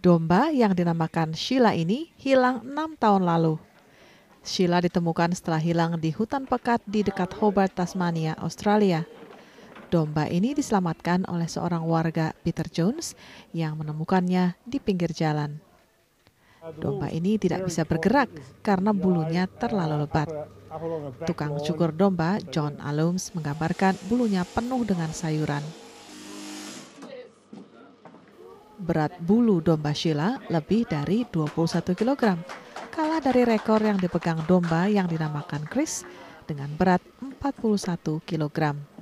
Domba yang dinamakan Sheila ini hilang enam tahun lalu. Sheila ditemukan setelah hilang di hutan pekat di dekat Hobart, Tasmania, Australia. Domba ini diselamatkan oleh seorang warga Peter Jones yang menemukannya di pinggir jalan. Domba ini tidak bisa bergerak karena bulunya terlalu lebat. Tukang cukur domba John Alums menggambarkan bulunya penuh dengan sayuran berat bulu domba Sheila lebih dari 21 kg, kalah dari rekor yang dipegang domba yang dinamakan Chris dengan berat 41 kilogram.